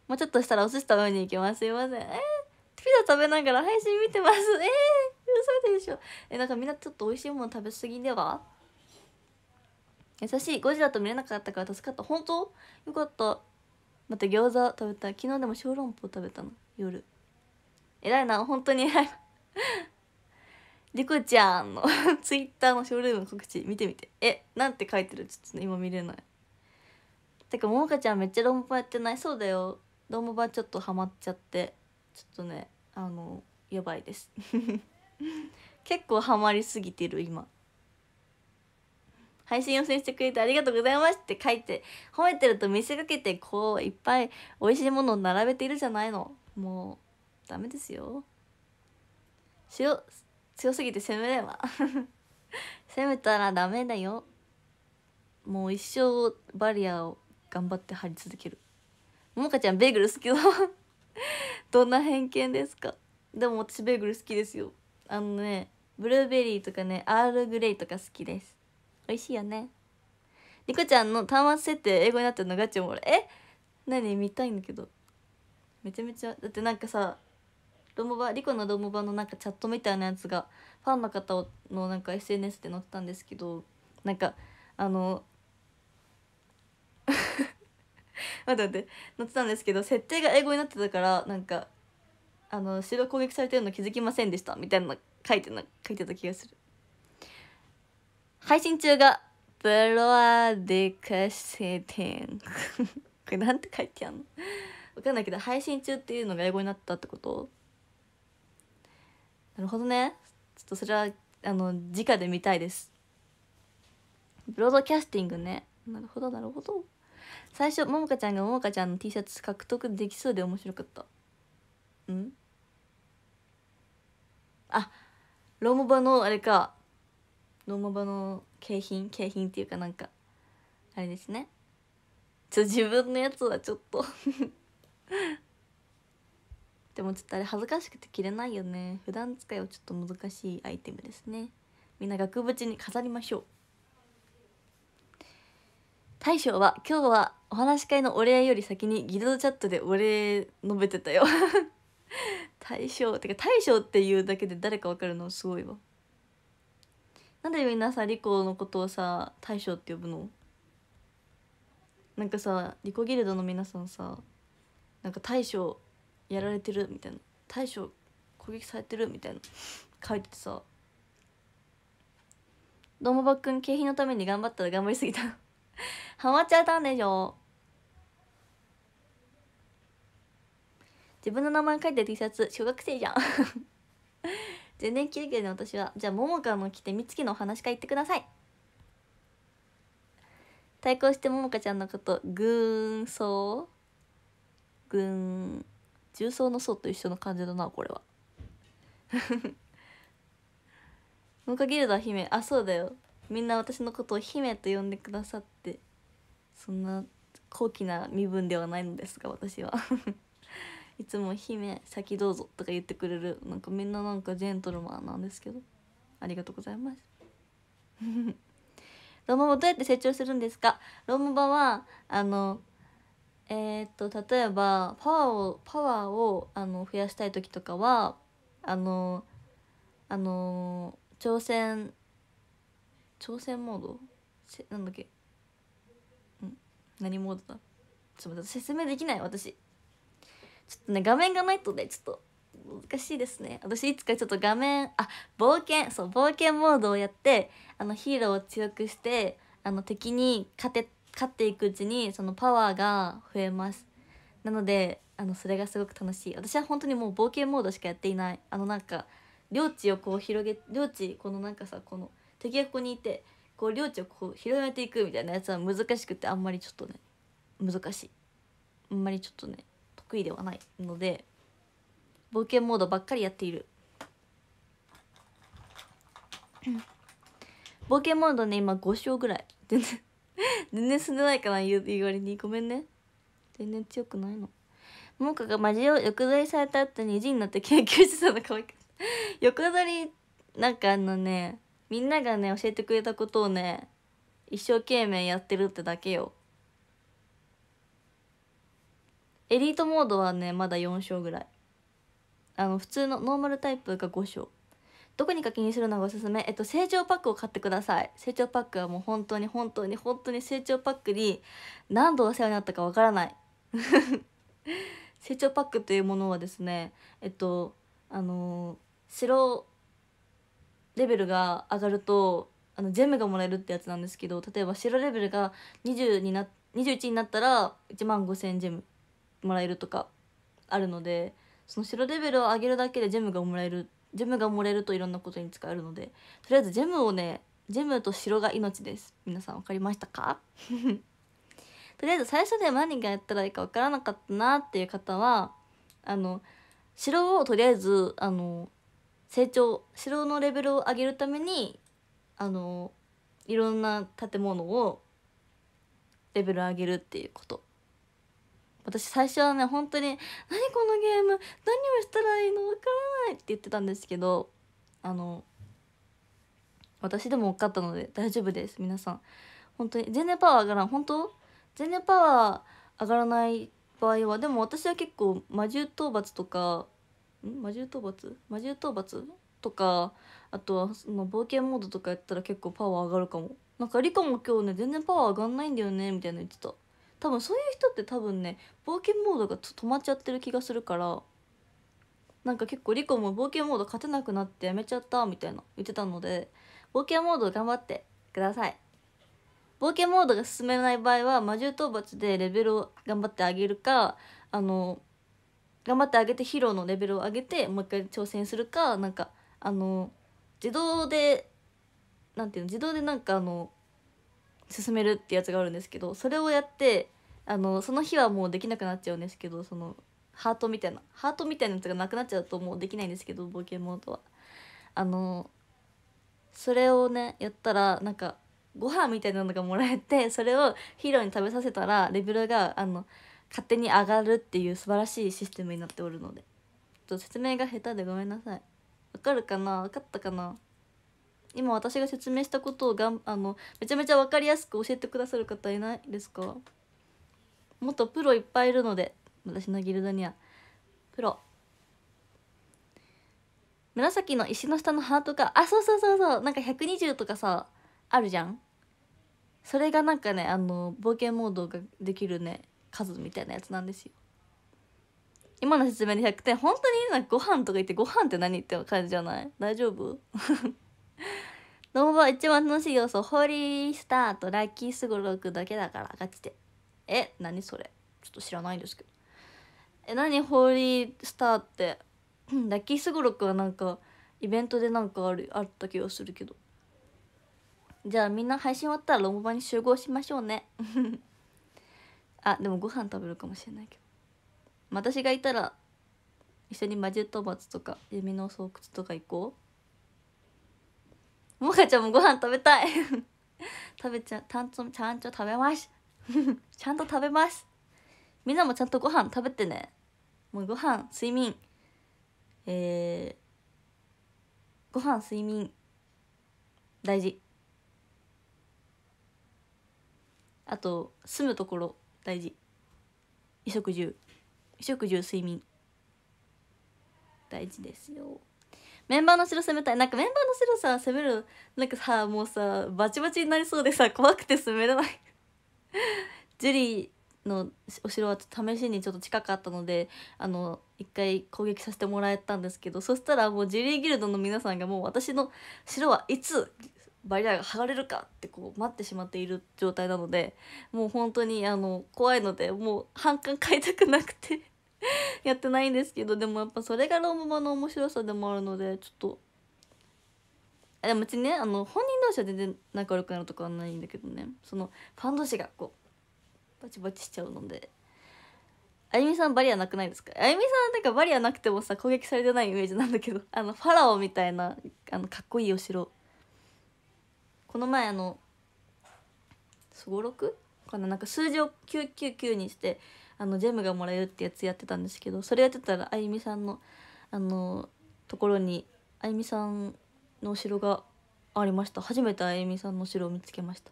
もうちょっとしたらお寿司食べに行きますすいませんえー、ピザ食べながら配信見てますえー嘘 でしょえなんかみんなちょっと美味しいもの食べ過ぎでは優しいゴジラと見れなかったから助かった本当よかったまた餃子食べた昨日でも小籠包食べたの夜偉いな本当に偉い リコちゃんの ツイッターのショールームの告知見てみてえなんて書いてるちょっと、ね、今見れないてかももかちゃんめっちゃロンバやってないそうだよロンバちょっとハマっちゃってちょっとねあのやばいです結構ハマりすぎてる今配信を選してくれてありがとうございますって書いて褒めてると見せかけてこういっぱい美味しいものを並べているじゃないのもうダメですよ強強すぎて攻めれば 攻めたらダメだよもう一生バリアを頑張って張り続けるももかちゃんベーグル好きだ どんな偏見ですかでも私ベーグル好きですよあのねブルーベリーとかねアールグレイとか好きです美味しいよねリコちゃんの端末設定英語になってるのガチおもろいえ何見たいんだけどめちゃめちゃだってなんかさロモバリコのロモバのなんかチャットみたいなやつがファンの方のなんか SNS で載ってたんですけどなんかあの待って待って載ってたんですけど設定が英語になってたからなんかあの城攻撃されてるの気づきませんでしたみたいな書いてな書いてた気がする配信中がブロアデカセテン これなんて書いてあるのわかんないけど配信中っていうのが英語になったってことなるほどねちょっとそれはあの直で見たいですブロードキャスティングねなるほどなるほど最初ももかちゃんがももかちゃんの T シャツ獲得できそうで面白かったうんあローマ場のあれかローマ場の景品景品っていうかなんかあれですねちょ自分のやつはちょっと でもちょっとあれ恥ずかしくて着れないよね普段使いはちょっと難しいアイテムですねみんな額縁に飾りましょう大将は今日はお話し会のお礼より先にギルドチャットでお礼述べてたよ 大将てか大将っていうだけで誰か分かるのすごいわなんでみんなさリコのことをさ大将って呼ぶのなんかさリコギルドの皆さんさなんか大将やられてるみたいな大将攻撃されてるみたいな書いててさどうもばっくん景品のために頑張ったら頑張りすぎたハマっちゃったんでしょ自分の名前書いた T シャツ小学生じゃん 全然休憩の私はじゃあももかの着てみつきのお話会いってください対抗してももかちゃんのこと軍曹軍重曹の層と一緒の感じだなこれはももかギルドは姫あそうだよみんな私のことを姫と呼んでくださってそんな高貴な身分ではないのですが私はいつも「姫先どうぞ」とか言ってくれるなんかみんななんかジェントルマンなんですけどありがとうございます ローバどうやって成長するんですかローマはあのえー、っと例えばパワーをパワーをあの増やしたい時とかはあのあの挑戦挑戦モードなんだっけん何モードだちょっと説明できない私ちょっとね画面がないとねちょっと難しいですね私いつかちょっと画面あ冒険そう冒険モードをやってあのヒーローを強くしてあの敵に勝て勝っていくうちにそのパワーが増えますなのであのそれがすごく楽しい私は本当にもう冒険モードしかやっていないあのなんか領地をこう広げ領地このなんかさこの敵がここにいてこう領地をこう広げていくみたいなやつは難しくてあんまりちょっとね難しいあんまりちょっとね得意ではないので冒険モードばっかりやっている 冒険モードね今5勝ぐらい全然 全然進んでないかな言われにごめんね全然強くないの桃花がマジを欲張りされた後に字になって研究してたの可愛く欲張りなんかあのねみんながね教えてくれたことをね一生懸命やってるってだけよエリートモードはねまだ4勝ぐらいあの普通のノーマルタイプが5章どこにか気にするのがおすすめえっと成長パックを買ってください成長パックはもう本当に本当に本当に成長パックに何度お世話になったかわからない 成長パックというものはですねえっとあの白レベルが上がるとあのジェムがもらえるってやつなんですけど例えば白レベルが20にな21になったら1万5,000ジェムもらえるとかあるのでその白レベルを上げるだけでジェムがもらえるジェムがもらえるといろんなことに使えるのでとりあえずジェムをねジェムと白が命です皆さん分かりましたか とりあえず最初で何がやったらいいか分からなかったなっていう方はあの城をとりあえずあの成長城のレベルを上げるためにあのいろんな建物をレベル上げるっていうこと私最初はね本当に「何このゲーム何をしたらいいのわからない」って言ってたんですけどあの私でも分かったので大丈夫です皆さん本当に全然パワー上がらん本当全然パワー上がらない場合はでも私は結構魔獣討伐とかん魔獣討伐魔獣討伐とかあとはその冒険モードとかやったら結構パワー上がるかもなんかリコも今日ね全然パワー上がんないんだよねみたいな言ってた多分そういう人って多分ね冒険モードが止まっちゃってる気がするからなんか結構リコも冒険モード勝てなくなってやめちゃったみたいな言ってたので冒険モード頑張ってください冒険モードが進めない場合は魔獣討伐でレベルを頑張ってあげるかあの頑張ってあげてヒーローのレベルを上げてもう一回挑戦するかなんかあの自動でなんていうの自動でなんかあの進めるってやつがあるんですけどそれをやってあのその日はもうできなくなっちゃうんですけどそのハートみたいなハートみたいなやつがなくなっちゃうともうできないんですけど冒険モードは。あのそれをねやったらなんかご飯みたいなのがもらえてそれをヒーローに食べさせたらレベルがあの勝手に上がるっていう素晴らしいシステムになっておるのでちょっと説明が下手でごめんなさいわかるかな分かったかな今私が説明したことをがんあのめちゃめちゃ分かりやすく教えてくださる方いないですかもっとプロいっぱいいるので私のギルドにはプロ紫の石の下のハートがあそうそうそうそうなんか120とかさあるじゃんそれがなんかねあの冒険モードができるね数みたいなやつなんですよ今の説明で100点本当にいいなご飯とか言ってご飯って何って感じじゃない大丈夫 バ ー一番楽しい要素ホーリースターとラッキースゴロクだけだからガチでえ何それちょっと知らないんですけどえ何ホーリースターってラッキースゴロクはなんかイベントでなんかあるあった気がするけどじゃあみんな配信終わったらロンボバに集合しましょうね あでもご飯食べるかもしれないけど私がいたら一緒に魔獣討伐とか弓の巣窟とか行こうもかちゃんもご飯食べたい 食べちゃちたんとちゃんと食べます ちゃんと食べますみんなもちゃんとご飯食べてねもうご飯睡眠えー、ご飯睡眠大事あと住むところ大事衣食住衣食住睡眠大事ですよメンバーの後攻めたいなんかメンバーの白さ攻めるなんかさもうさバチバチになりそうでさ怖くて攻めれない ジュリーのお城は試しにちょっと近かったのであの一回攻撃させてもらえたんですけどそしたらもうジュリーギルドの皆さんがもう私の城はいつバリアが剥がれるかってこう待ってしまっている状態なのでもう本当にあの怖いのでもう反感変えたくなくて やってないんですけどでもやっぱそれがローママの面白さでもあるのでちょっとあでも別にねあの本人同士は全然仲悪くなるとかはないんだけどねそのファン同士がこうバチバチしちゃうのであゆみさんバリアなくないですかあゆみさんなんかバリアなくてもさ攻撃されてないイメージなんだけど あのファラオみたいなあのかっこいいお城この前あのすごろくかななんか数字を999にしてあのジェムがもらえるってやつやってたんですけどそれやってたらあゆみさんのあのところにあゆみさんのお城がありました初めてあゆみさんのお城を見つけました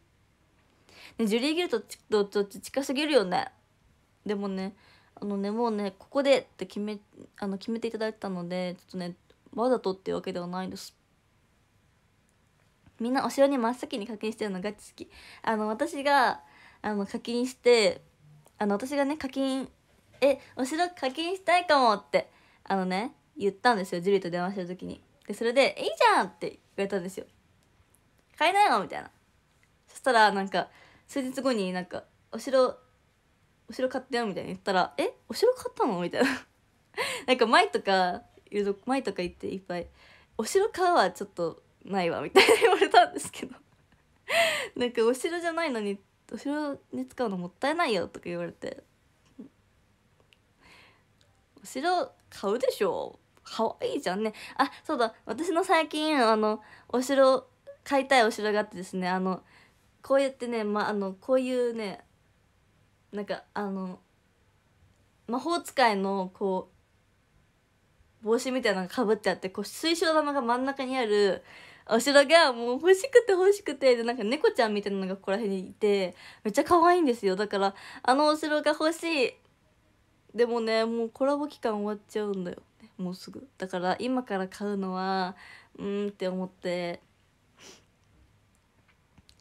ねジュリー・ギルとちょっと近すぎるよねでもねあのねもうねここでって決めあの決めていただいたのでちょっとねわざとっていうわけではないんですみんなお城に真っ先に課金してるのガチ好きあの私があの課金してあの私がね課金えお城課金したいかもってあのね言ったんですよジュリーと電話してる時にでそれで「いいじゃん!」って言われたんですよ「買えないの?」みたいなそしたらなんか数日後になんか「お城お城買ってよ」みたいに言ったら「えお城買ったの?」みたいな なんか前とか言うと前とか言っていっぱい「お城買うはちょっとないわ」みたいな言われたんですけど なんかお城じゃないのに後ろに使うのもったいないよとか言われて後ろ買うでしょ可愛いじゃんねあそうだ私の最近あのお城買いたいお城があってですねあのこうやってね、ま、あのこういうねなんかあの魔法使いのこう帽子みたいなのかぶってあってこう水晶玉が真ん中にあるお城がもう欲しくて欲しくてでなんか猫ちゃんみたいなのがここら辺にいてめっちゃ可愛いんですよだからあのお城が欲しいでもねもうコラボ期間終わっちゃうんだよ、もうすぐだから今から買うのはうんって思って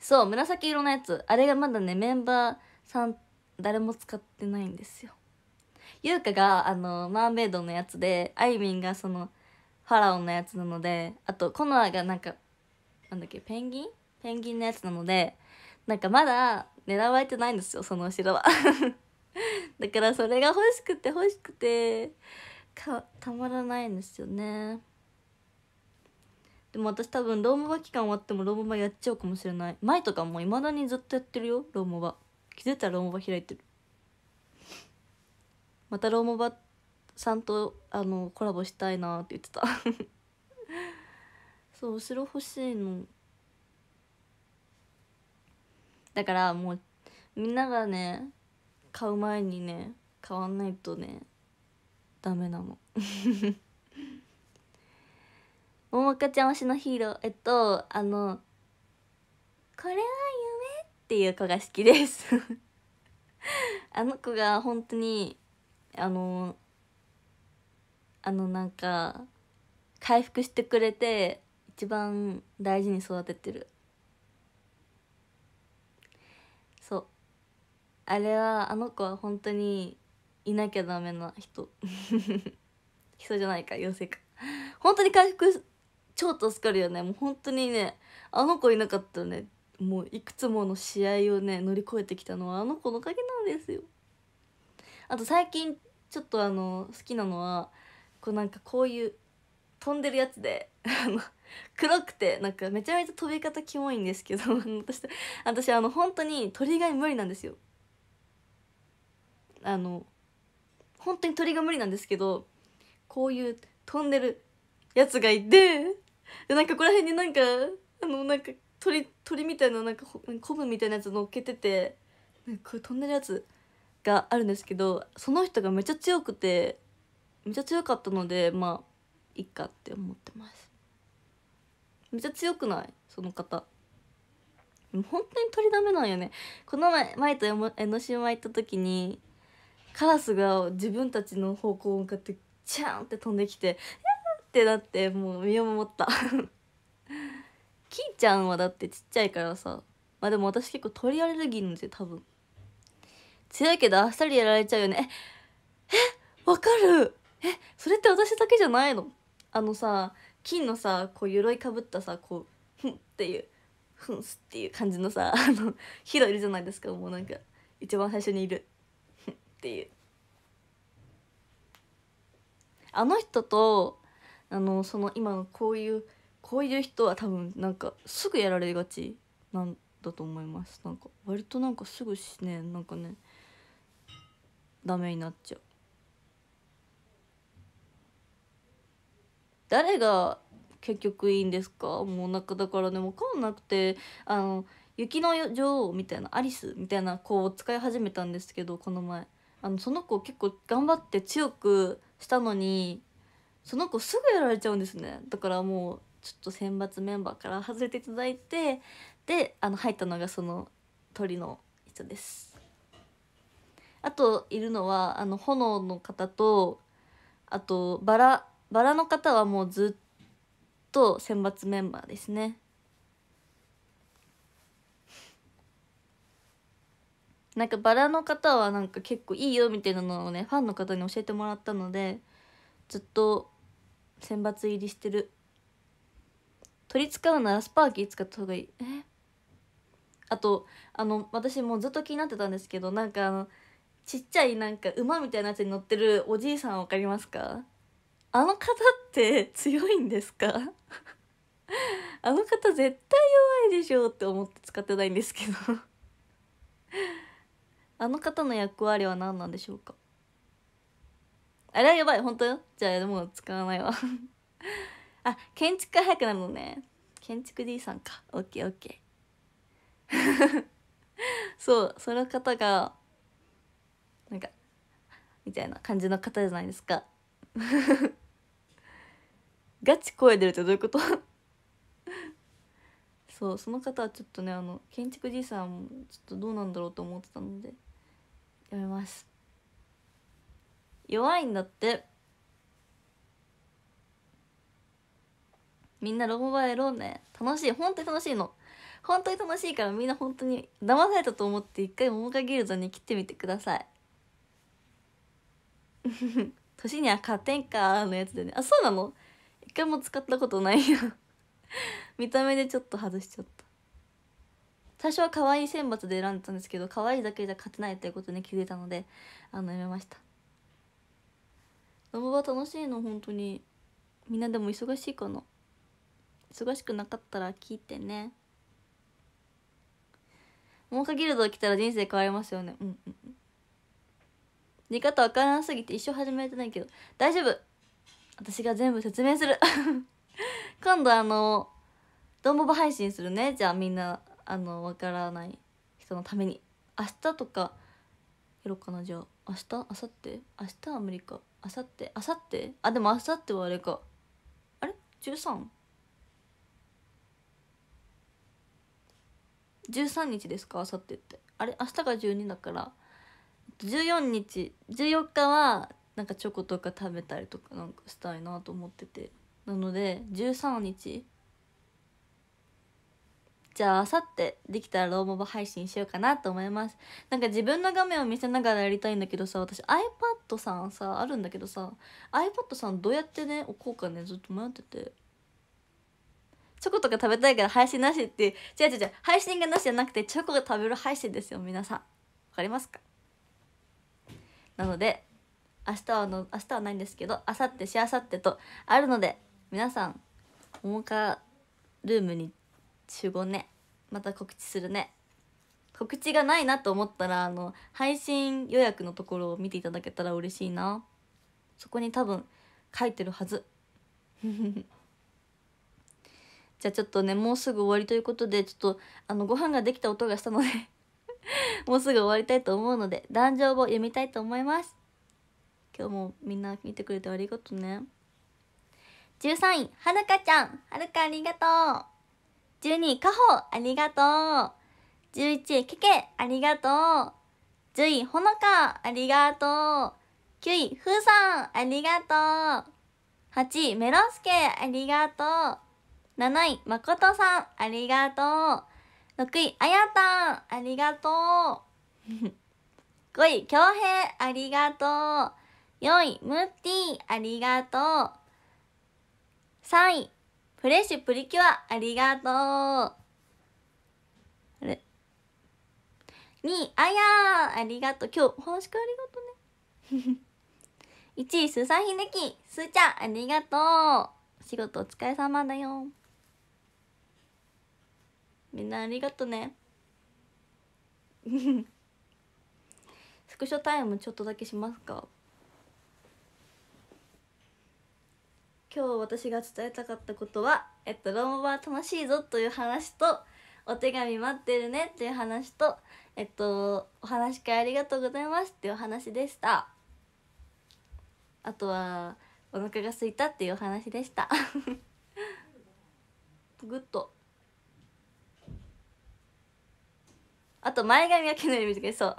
そう紫色のやつあれがまだねメンバーさん誰も使ってないんですよ優香があのマーメイドのやつであいみんがその「ファラオのやつなのであとコノアがなんかなんだっけペンギンペンギンのやつなのでなんかまだ狙われてないんですよその後ろは だからそれが欲しくて欲しくてかたまらないんですよねでも私多分ローモバ期間終わってもローモバやっちゃうかもしれない前とかもいまだにずっとやってるよローモバ気づいたらローモバ開いてるまたローモバってゃんとあのコラボしたいなって言ってた そう後ろ欲しいのだからもうみんながね買う前にね買わないとねダメなのももかちゃん推しのヒーローえっとあの「これは夢」っていう子が好きです あの子が本当にあのあのなんか回復してくれて一番大事に育ててるそうあれはあの子は本当にいなきゃダメな人 人じゃないか妖精か本当に回復超助かるよねもう本当にねあの子いなかったねもういくつもの試合をね乗り越えてきたのはあの子のおかげなんですよあと最近ちょっとあの好きなのはこうなんかこういう飛んでるやつで黒くてなんかめちゃめちゃ飛び方キモいんですけど私私あの本当に鳥が無理なんですよあの本当に鳥が無理なんですけどこういう飛んでるやつがいてでなんかここら辺になんかあのなんか鳥鳥みたいななんかコブみたいなやつ乗っけててなんかこ飛んでるやつがあるんですけどその人がめっちゃ強くてめっちゃ強かったのでまあいっかって思ってますめっちゃ強くないその方本当に鳥ダだめなんよねこの前前と江ノ島行った時にカラスが自分たちの方向を向かってチャーンって飛んできて「ってなってもう身を守った キーちゃんはだってちっちゃいからさまあでも私結構鳥アレルギーなんですよ多分強いけどあっさりやられちゃうよねええわかるえそれって私だけじゃないのあのさ金のさこう鎧かぶったさこうふんっていうふんすっていう感じのさあのヒロいるじゃないですかもうなんか一番最初にいるふんっていうあの人とあのその今のこういうこういう人は多分なんかすぐやられがちなんだと思いますなんか割となんかすぐしねなんかねダメになっちゃう誰が結局いいんですかもうなんかだからね分かんなくてあの「雪の女王」みたいな「アリス」みたいな子を使い始めたんですけどこの前あのその子結構頑張って強くしたのにその子すぐやられちゃうんですねだからもうちょっと選抜メンバーから外れていただいてであの入ったのがその鳥の人ですあといるのはあの炎の方とあとバラバラの方はもうずっと選抜メンバーですねなんかバラの方はなんか結構いいよみたいなのをねファンの方に教えてもらったのでずっと選抜入りしてる取り使うならスパーキー使った方がいいえあとあの私もうずっと気になってたんですけどなんかあのちっちゃいなんか馬みたいなやつに乗ってるおじいさんわかりますかあの方って強いんですか あの方絶対弱いでしょって思って使ってないんですけど あの方の役割は何なんでしょうかあれはやばい本当よじゃあもう使わないわ あ建築家早くなるのね建築 D さんかオッケーオッケーそうその方がなんかみたいな感じの方じゃないですかガチ声出るってどういうこと そうその方はちょっとねあの建築じいさんちょっとどうなんだろうと思ってたのでやめます弱いんだってみんなロボバやろうね楽しい本当に楽しいの本当に楽しいからみんな本当に騙されたと思って一回桃花ギルドに来てみてください 年には勝てんかーのやつでねあそうなの一回も使ったことないよ見た目でちょっと外しちゃった最初は可愛い選抜で選んでたんですけど可愛いだけじゃ勝てないということに気づいたのであのやめましたノブは楽しいの本当にみんなでも忙しいかな忙しくなかったら聞いてねモンカギルド来たら人生変わりますよねうんうん出方わからなすぎて一生始めてないけど大丈夫私が全部説明する 今度あのドンボボ配信するねじゃあみんなあのわからない人のために明日とかやろうかなじゃあ明日明後日明日は無理か明後日明後日あでも明後日はあれかあれ 13? 13日ですか明後日ってあれ明日が12だから14日14日はなんかチョコとか食べたりとかなんかしたいなと思っててなので13日じゃああさってできたらローモバ配信しようかなと思いますなんか自分の画面を見せながらやりたいんだけどさ私 iPad さんさあるんだけどさ iPad さんどうやってね置こうかねずっと迷っててチョコとか食べたいから配信なしって違う違う違う配信がなしじゃなくてチョコが食べる配信ですよ皆さんわかりますかなので明日はの明日はないんですけどあさってしあさってとあるので皆さんも桃かルームに集合ねまた告知するね告知がないなと思ったらあの配信予約のところを見ていただけたら嬉しいなそこに多分書いてるはず じゃあちょっとねもうすぐ終わりということでちょっとあのご飯ができた音がしたので もうすぐ終わりたいと思うので壇上を読みたいと思います今日もみんな見てくれてありがとうね13位はるかちゃんはるかありがとう12位かほありがとう11位けけありがとう10位ほのかありがとう9位ふうさんありがとう8位メロスケありがとう7位まことさんありがとう6位あやたんありがとう5 位恭平ありがとうよい、ムッティ、ありがとう。3位、フレッシュプリキュア、ありがとう。2位、あやー、ありがとう。今日、本宿ありがとうね。1 位、すさひねき、すーちゃん、ありがとう。仕事お疲れ様だよ。みんなありがとね。スクショタイムちょっとだけしますか今日私が伝えたかったことは、えっと、ロンバー楽しいぞという話と、お手紙待ってるねっていう話と、えっと、お話し会ありがとうございますっていうお話でした。あとは、お腹が空いたっていうお話でした。グッと。あと前髪が毛のようにつけそう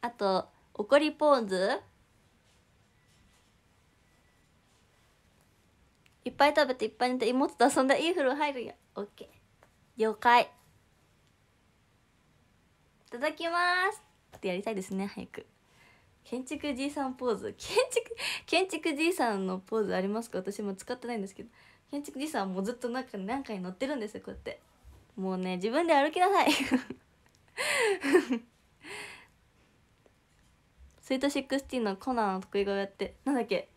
あと怒りポーズいっぱい食べていっぱい寝て妹と遊んだいい風呂入るよオッケー了解いただきますってやりたいですね早く建築じいさんポーズ建築建築じいさんのポーズありますか私も使ってないんですけど建築じいさんもうずっと中に何回乗ってるんですよこうやってもうね自分で歩きなさいスイート16のコナンの得意顔やってなんだっけ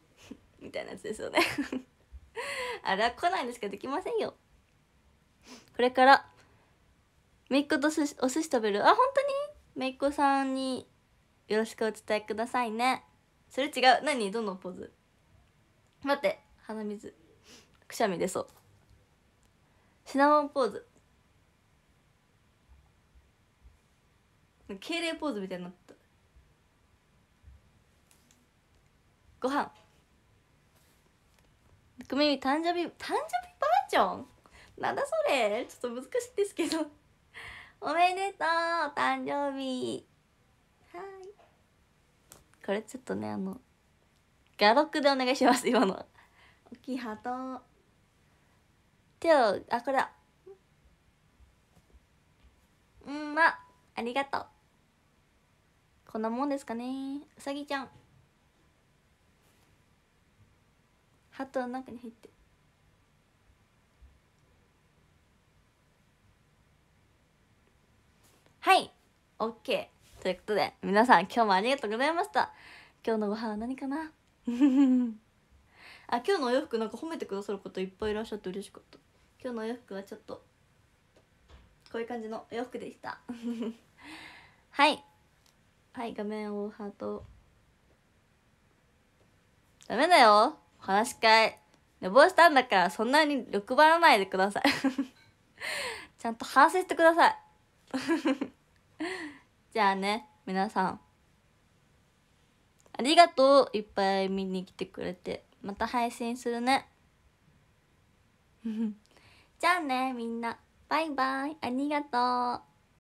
みたいなやつですよね あれはコナンにしかできませんよこれからめいっ子とお寿司食べるあ本当にめいっ子さんによろしくお伝えくださいねそれ違う何どのポーズ待って鼻水くしゃみ出そうシナモンポーズ敬礼ポーズみたいになったご飯ごめん誕生日誕生日バージョンなんだそれちょっと難しいですけどおめでとう誕生日はいこれちょっとねあのガロックでお願いします今の大きいハート手をあこれだうんまありがとうこんなもんですかねうさぎちゃんハトの中に入ってはい OK ということで皆さん今日もありがとうございました今日のご飯は何かな あ今日のお洋服なんか褒めてくださる方いっぱいいらっしゃって嬉しかった今日のお洋服はちょっとこういう感じのお洋服でした はいはい画面をハートダメだよ話し会寝坊したんだからそんなに欲張らないでください ちゃんと反省してください じゃあね皆さんありがとういっぱい見に来てくれてまた配信するね じゃあねみんなバイバイありがとう